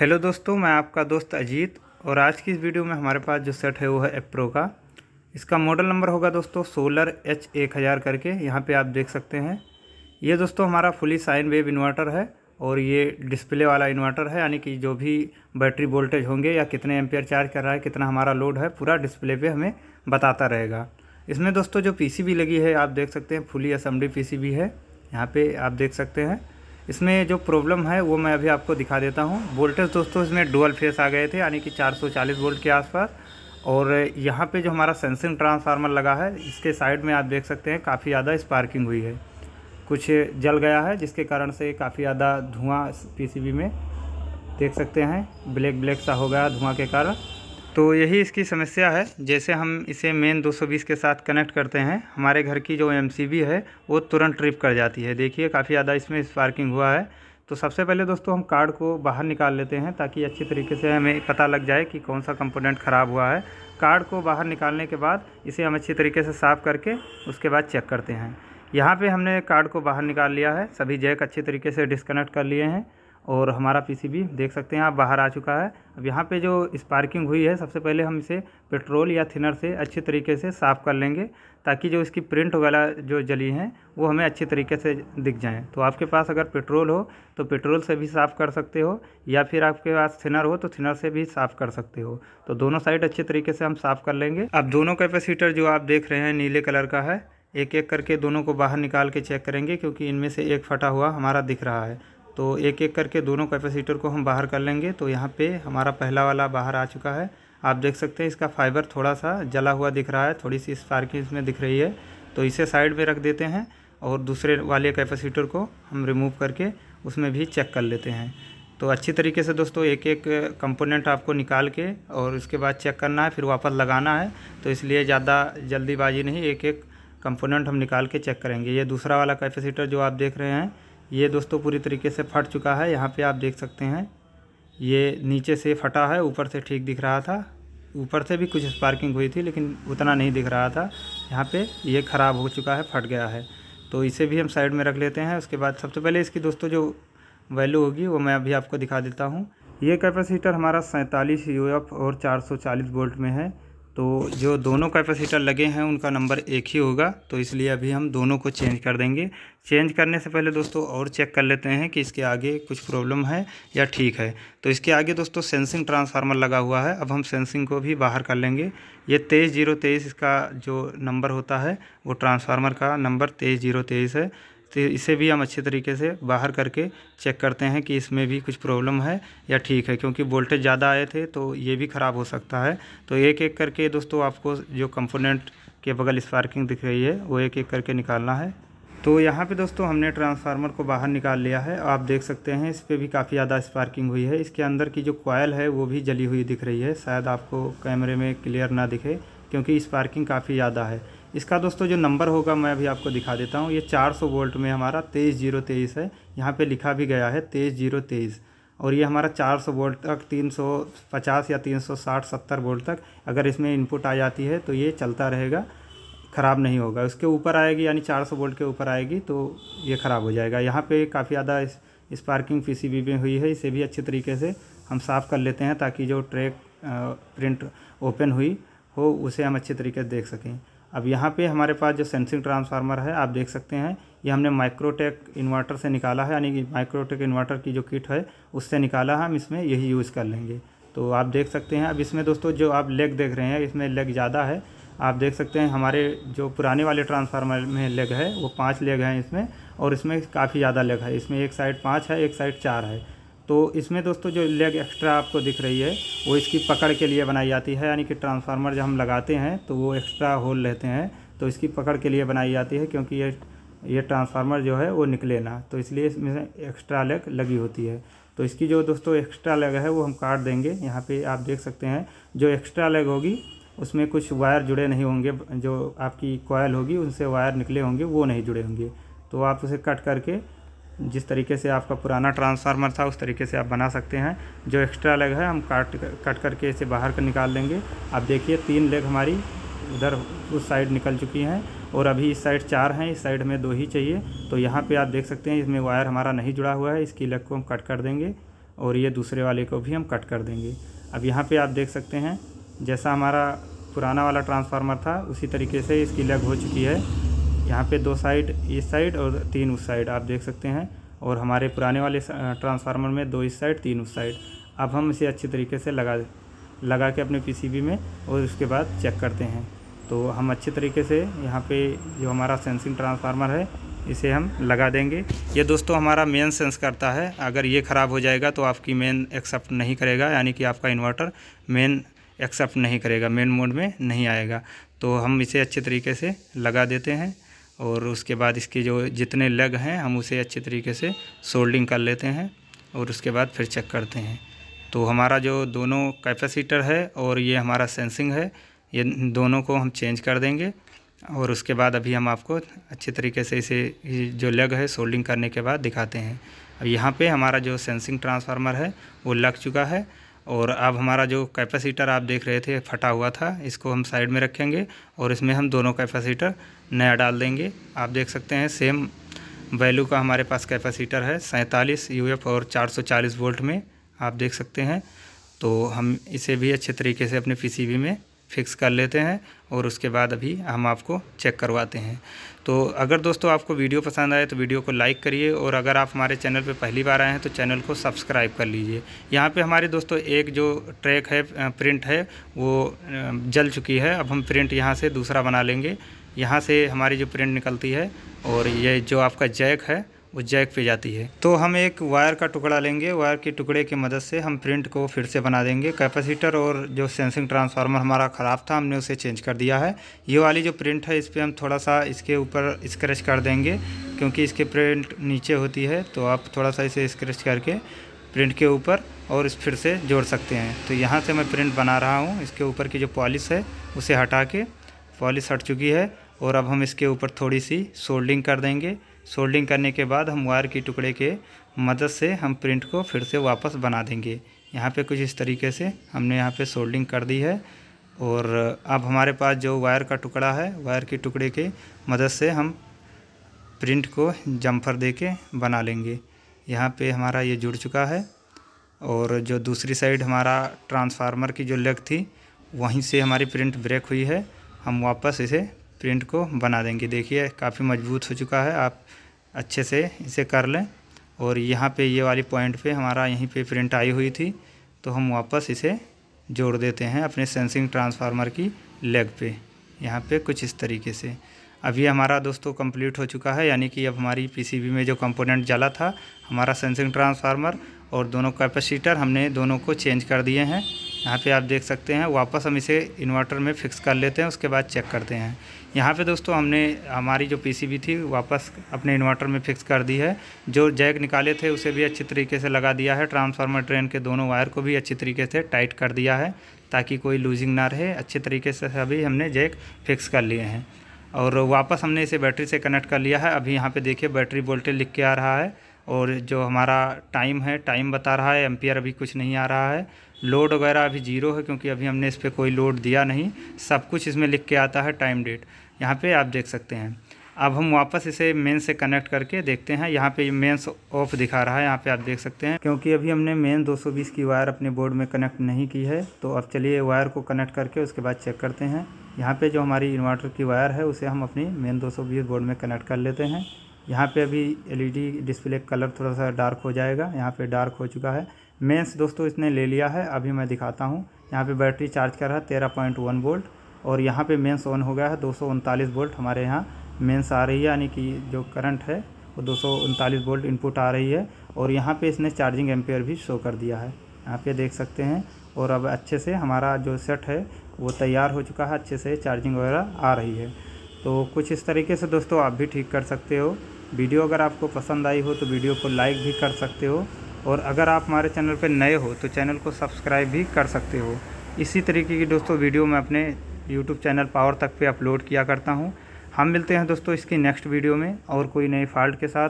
hello दोस्तों मैं आपका दोस्त अजीत और आज की इस वीडियो में हमारे पास जो सेट है वो है एप्रो का इसका मॉडल नंबर होगा दोस्तों सोलर एच एक हज़ार करके यहाँ पे आप देख सकते हैं ये दोस्तों हमारा फुली साइन वेव इन्वर्टर है और ये डिस्प्ले वाला इन्वर्टर है यानी कि जो भी बैटरी वोल्टेज होंगे या कितने एम्पेयर चार्ज कर रहा है कितना हमारा लोड है पूरा डिस्प्ले पर हमें बताता रहेगा इसमें दोस्तों जो भी लगी है आप देख सकते हैं फुली असम्बली पीसीबी है यहाँ पर आप देख सकते हैं इसमें जो प्रॉब्लम है वो मैं अभी आपको दिखा देता हूँ वोल्टेज दोस्तों इसमें डुअल फेस आ गए थे यानी कि 440 वोल्ट के आसपास और यहाँ पे जो हमारा सेंसिंग ट्रांसफार्मर लगा है इसके साइड में आप देख सकते हैं काफ़ी ज़्यादा स्पार्किंग हुई है कुछ जल गया है जिसके कारण से काफ़ी ज़्यादा धुआँ पीसीबी में देख सकते हैं ब्लैक ब्लैक सा हो गया धुआँ के कारण तो यही इसकी समस्या है जैसे हम इसे मेन 220 के साथ कनेक्ट करते हैं हमारे घर की जो एम है वो तुरंत ट्रिप कर जाती है देखिए काफ़ी ज़्यादा इसमें स्पार्किंग हुआ है तो सबसे पहले दोस्तों हम कार्ड को बाहर निकाल लेते हैं ताकि अच्छी तरीके से हमें पता लग जाए कि कौन सा कंपोनेंट ख़राब हुआ है कार्ड को बाहर निकालने के बाद इसे हम अच्छी तरीके से साफ़ करके उसके बाद चेक करते हैं यहाँ पे हमने कार्ड को बाहर निकाल लिया है सभी जैक अच्छे तरीके से डिस्कनेक्ट कर लिए हैं और हमारा पीसीबी देख सकते हैं आप बाहर आ चुका है अब यहाँ पे जो स्पार्किंग हुई है सबसे पहले हम इसे पेट्रोल या थिनर से अच्छे तरीके से साफ़ कर लेंगे ताकि जो इसकी प्रिंट वगैरह जो जली हैं वो हमें अच्छे तरीके से दिख जाएँ तो आपके पास अगर पेट्रोल हो तो पेट्रोल से भी साफ़ कर सकते हो या फिर आपके पास थिनर हो तो थिनर से भी साफ़ कर सकते हो तो दोनों साइड अच्छे तरीके से हम साफ़ कर लेंगे अब दोनों कैपेसिटर जो आप देख रहे हैं नीले कलर का है एक एक करके दोनों को बाहर निकाल के चेक करेंगे क्योंकि इनमें से एक फटा हुआ हमारा दिख रहा है तो एक एक करके दोनों कैपेसिटर को हम बाहर कर लेंगे तो यहाँ पे हमारा पहला वाला बाहर आ चुका है आप देख सकते हैं इसका फाइबर थोड़ा सा जला हुआ दिख रहा है थोड़ी सी स्पार्किंग इसमें दिख रही है तो इसे साइड में रख देते हैं और दूसरे वाले कैपेसिटर को हम रिमूव करके उसमें भी चेक कर लेते हैं तो अच्छी तरीके से दोस्तों एक एक कंपोनेंट आपको निकाल के और उसके बाद चेक करना है फिर वापस लगाना है तो इसलिए ज़्यादा जल्दीबाजी नहीं एक एक कंपोनेंट हम निकाल के चेक करेंगे ये दूसरा वाला कैपेसिटर जो आप देख रहे हैं ये दोस्तों पूरी तरीके से फट चुका है यहाँ पे आप देख सकते हैं ये नीचे से फटा है ऊपर से ठीक दिख रहा था ऊपर से भी कुछ स्पार्किंग हुई थी लेकिन उतना नहीं दिख रहा था यहाँ पे ये ख़राब हो चुका है फट गया है तो इसे भी हम साइड में रख लेते हैं उसके बाद सबसे पहले इसकी दोस्तों जो वैल्यू होगी वो मैं अभी आपको दिखा देता हूँ ये कैपेसिटर हमारा सैंतालीस यू एफ और चार सौ चालीस वोल्ट में है तो जो दोनों कैपेसिटर लगे हैं उनका नंबर एक ही होगा तो इसलिए अभी हम दोनों को चेंज कर देंगे चेंज करने से पहले दोस्तों और चेक कर लेते हैं कि इसके आगे कुछ प्रॉब्लम है या ठीक है तो इसके आगे दोस्तों सेंसिंग ट्रांसफार्मर लगा हुआ है अब हम सेंसिंग को भी बाहर कर लेंगे ये तेईस जीरो तेईस इसका जो नंबर होता है वो ट्रांसफार्मर का नंबर तेईस जीरो तेईस है तो इसे भी हम अच्छे तरीके से बाहर करके चेक करते हैं कि इसमें भी कुछ प्रॉब्लम है या ठीक है क्योंकि वोल्टेज ज़्यादा आए थे तो ये भी ख़राब हो सकता है तो एक एक करके दोस्तों आपको जो कंपोनेंट के बगल स्पार्किंग दिख रही है वो एक एक करके निकालना है तो यहाँ पे दोस्तों हमने ट्रांसफार्मर को बाहर निकाल लिया है आप देख सकते हैं इस पर भी काफ़ी ज़्यादा स्पार्किंग हुई है इसके अंदर की जो कॉयल है वो भी जली हुई दिख रही है शायद आपको कैमरे में क्लियर ना दिखे क्योंकि स्पार्किंग काफ़ी ज़्यादा है इसका दोस्तों जो नंबर होगा मैं अभी आपको दिखा देता हूँ ये 400 वोल्ट में हमारा तेईस जीरो तेईस है यहाँ पे लिखा भी गया है तेईस जीरो तेईस और ये हमारा 400 वोल्ट तक 350 या 360 70 वोल्ट तक अगर इसमें इनपुट आ जाती है तो ये चलता रहेगा ख़राब नहीं होगा उसके ऊपर आएगी यानी 400 वोल्ट के ऊपर आएगी तो ये ख़राब हो जाएगा यहाँ पे काफ़ी ज़्यादा इस स्पार्किंग पीसीबी में हुई है इसे भी अच्छे तरीके से हम साफ़ कर लेते हैं ताकि जो ट्रैक प्रिंट ओपन हुई हो उसे हम अच्छे तरीके से देख सकें अब यहाँ पे हमारे पास जो सेंसिंग ट्रांसफार्मर है आप देख सकते हैं ये हमने माइक्रोटेक इन्वर्टर से निकाला है यानी कि माइक्रोटेक इन्वर्टर की जो किट है उससे निकाला है हम इसमें यही यूज़ कर लेंगे तो आप देख सकते हैं अब इसमें दोस्तों जो आप लेग देख रहे हैं इसमें लेग ज़्यादा है आप देख सकते हैं हमारे जो पुराने वाले ट्रांसफार्मर में लेग है वो पाँच लेग हैं इसमें और इसमें काफ़ी ज़्यादा लेग है इसमें एक साइड पाँच है एक साइड चार है तो इसमें दोस्तों जो लेग एक्स्ट्रा आपको दिख रही है वो इसकी पकड़ के लिए बनाई जाती है यानी कि ट्रांसफार्मर जब हम लगाते हैं तो वो एक्स्ट्रा होल रहते हैं तो इसकी पकड़ के लिए बनाई जाती है क्योंकि ये ये ट्रांसफार्मर जो है वो निकले ना तो इसलिए इसमें एक्स्ट्रा लेग लगी होती है तो इसकी जो दोस्तों एक्स्ट्रा लेग है वो हम काट देंगे यहाँ पे आप देख सकते हैं जो एक्स्ट्रा लेग होगी उसमें कुछ वायर जुड़े नहीं होंगे जो आपकी कॉयल होगी उनसे वायर निकले होंगे वो नहीं जुड़े होंगे तो आप उसे कट करके जिस तरीके से आपका पुराना ट्रांसफार्मर था उस तरीके से आप बना सकते हैं जो एक्स्ट्रा लेग है हम काट कट करके इसे बाहर कर निकाल लेंगे आप देखिए तीन लेग हमारी उधर उस साइड निकल चुकी हैं और अभी इस साइड चार हैं इस साइड में दो ही चाहिए तो यहाँ पे आप देख सकते हैं इसमें वायर हमारा नहीं जुड़ा हुआ है इसकी लेग को हम कट कर देंगे और ये दूसरे वाले को भी हम कट कर देंगे अब यहाँ पर आप देख सकते हैं जैसा हमारा पुराना वाला ट्रांसफार्मर था उसी तरीके से इसकी लेग हो चुकी है यहाँ पे दो साइड इस साइड और तीन उस साइड आप देख सकते हैं और हमारे पुराने वाले ट्रांसफार्मर में दो इस साइड तीन उस साइड अब हम इसे अच्छी तरीके से लगा लगा के अपने पीसीबी में और उसके बाद चेक करते हैं तो हम अच्छे तरीके से यहाँ पे जो हमारा सेंसिंग ट्रांसफार्मर है इसे हम लगा देंगे ये दोस्तों हमारा मेन सेंस करता है अगर ये ख़राब हो जाएगा तो आपकी मेन एक्सेप्ट नहीं करेगा यानी कि आपका इन्वर्टर मेन एक्सेप्ट नहीं करेगा मेन मोड में नहीं आएगा तो हम इसे अच्छे तरीके से लगा देते हैं और उसके बाद इसके जो जितने लग हैं हम उसे अच्छे तरीके से सोल्डिंग कर लेते हैं और उसके बाद फिर चेक करते हैं तो हमारा जो दोनों कैपेसिटर है और ये हमारा सेंसिंग है ये दोनों को हम चेंज कर देंगे और उसके बाद अभी हम आपको अच्छे तरीके से इसे जो लग है सोल्डिंग करने के बाद दिखाते हैं अब यहाँ पे हमारा जो सेंसिंग ट्रांसफार्मर है वो लग चुका है और अब हमारा जो कैपेसिटर आप देख रहे थे फटा हुआ था इसको हम साइड में रखेंगे और इसमें हम दोनों कैपेसिटर नया डाल देंगे आप देख सकते हैं सेम वैल्यू का हमारे पास कैपेसिटर है सैंतालीस यू और 440 वोल्ट में आप देख सकते हैं तो हम इसे भी अच्छे तरीके से अपने पीसीबी में फिक्स कर लेते हैं और उसके बाद अभी हम आपको चेक करवाते हैं तो अगर दोस्तों आपको वीडियो पसंद आए तो वीडियो को लाइक करिए और अगर आप हमारे चैनल पर पहली बार आए हैं तो चैनल को सब्सक्राइब कर लीजिए यहाँ पे हमारे दोस्तों एक जो ट्रैक है प्रिंट है वो जल चुकी है अब हम प्रिंट यहाँ से दूसरा बना लेंगे यहाँ से हमारी जो प्रिंट निकलती है और ये जो आपका जैक है वो जैक पे जाती है तो हम एक वायर का टुकड़ा लेंगे वायर के टुकड़े की मदद से हम प्रिंट को फिर से बना देंगे कैपेसिटर और जो सेंसिंग ट्रांसफार्मर हमारा ख़राब था हमने उसे चेंज कर दिया है ये वाली जो प्रिंट है इस पर हम थोड़ा सा इसके ऊपर स्क्रैच कर देंगे क्योंकि इसके प्रिंट नीचे होती है तो आप थोड़ा सा इसे स्क्रैच करके प्रिंट के ऊपर और इस फिर से जोड़ सकते हैं तो यहाँ से मैं प्रिंट बना रहा हूँ इसके ऊपर की जो पॉलिश है उसे हटा के पॉलिश हट चुकी है और अब हम इसके ऊपर थोड़ी सी सोल्डिंग कर देंगे सोल्डिंग करने के बाद हम वायर की टुकड़े के मदद से हम प्रिंट को फिर से वापस बना देंगे यहाँ पे कुछ इस तरीके से हमने यहाँ पे सोल्डिंग कर दी है और अब हमारे पास जो वायर का टुकड़ा है वायर के टुकड़े के मदद से हम प्रिंट को जम्फर दे के बना लेंगे यहाँ पे हमारा ये जुड़ चुका है और जो दूसरी साइड हमारा ट्रांसफार्मर की जो लेग थी वहीं से हमारी प्रिंट ब्रेक हुई है हम वापस इसे प्रिंट को बना देंगे देखिए काफ़ी मजबूत हो चुका है आप अच्छे से इसे कर लें और यहाँ पे ये वाली पॉइंट पे हमारा यहीं पे प्रिंट आई हुई थी तो हम वापस इसे जोड़ देते हैं अपने सेंसिंग ट्रांसफार्मर की लेग पे यहाँ पे कुछ इस तरीके से अभी हमारा दोस्तों कंप्लीट हो चुका है यानी कि अब हमारी पीसीबी में जो कंपोनेंट जला था हमारा सेंसिंग ट्रांसफार्मर और दोनों कैपेसिटर हमने दोनों को चेंज कर दिए हैं यहाँ पे आप देख सकते हैं वापस हम इसे इन्वर्टर में फिक्स कर लेते हैं उसके बाद चेक करते हैं यहाँ पे दोस्तों हमने हमारी जो पीसीबी थी वापस अपने इन्वर्टर में फिक्स कर दी है जो जैक निकाले थे उसे भी अच्छी तरीके से लगा दिया है ट्रांसफार्मर ट्रेन के दोनों वायर को भी अच्छी तरीके से टाइट कर दिया है ताकि कोई लूजिंग ना रहे अच्छे तरीके से अभी हमने जैक फिक्स कर लिए हैं और वापस हमने इसे बैटरी से कनेक्ट कर लिया है अभी यहाँ पे देखिए बैटरी वोल्टेज लिख के आ रहा है और जो हमारा टाइम है टाइम बता रहा है एम्पियर अभी कुछ नहीं आ रहा है लोड वगैरह अभी जीरो है क्योंकि अभी हमने इस पर कोई लोड दिया नहीं सब कुछ इसमें लिख के आता है टाइम डेट यहाँ पे आप देख सकते हैं अब हम वापस इसे मेन से कनेक्ट करके देखते हैं यहाँ पे मेन्स ऑफ दिखा रहा है यहाँ पे आप देख सकते हैं क्योंकि अभी हमने मेन 220 की वायर अपने बोर्ड में कनेक्ट नहीं की है तो अब चलिए वायर को कनेक्ट करके उसके बाद चेक करते हैं यहाँ पे जो हमारी इन्वर्टर की वायर है उसे हम अपनी मेन 220 बोर्ड में कनेक्ट कर लेते हैं यहाँ पे अभी एलईडी डिस्प्ले कलर थोड़ा सा डार्क हो जाएगा यहाँ पे डार्क हो चुका है मेंस दोस्तों इसने ले लिया है अभी मैं दिखाता हूँ यहाँ पे बैटरी चार्ज कर रहा है तेरह पॉइंट वन वोल्ट और यहाँ पे मेंस ऑन हो गया है दो वोल्ट हमारे यहाँ मेंस आ रही है यानी कि जो करंट है वो दो वोल्ट इनपुट आ रही है और यहाँ पर इसने चार्जिंग एम्पेयर भी शो कर दिया है यहाँ पर देख सकते हैं और अब अच्छे से हमारा जो सेट है वो तैयार हो चुका है अच्छे से चार्जिंग वगैरह आ रही है तो कुछ इस तरीके से दोस्तों आप भी ठीक कर सकते हो वीडियो अगर आपको पसंद आई हो तो वीडियो को लाइक भी कर सकते हो और अगर आप हमारे चैनल पर नए हो तो चैनल को सब्सक्राइब भी कर सकते हो इसी तरीके की दोस्तों वीडियो मैं अपने यूट्यूब चैनल पावर तक पे अपलोड किया करता हूँ हम मिलते हैं दोस्तों इसकी नेक्स्ट वीडियो में और कोई नई फॉल्ट के साथ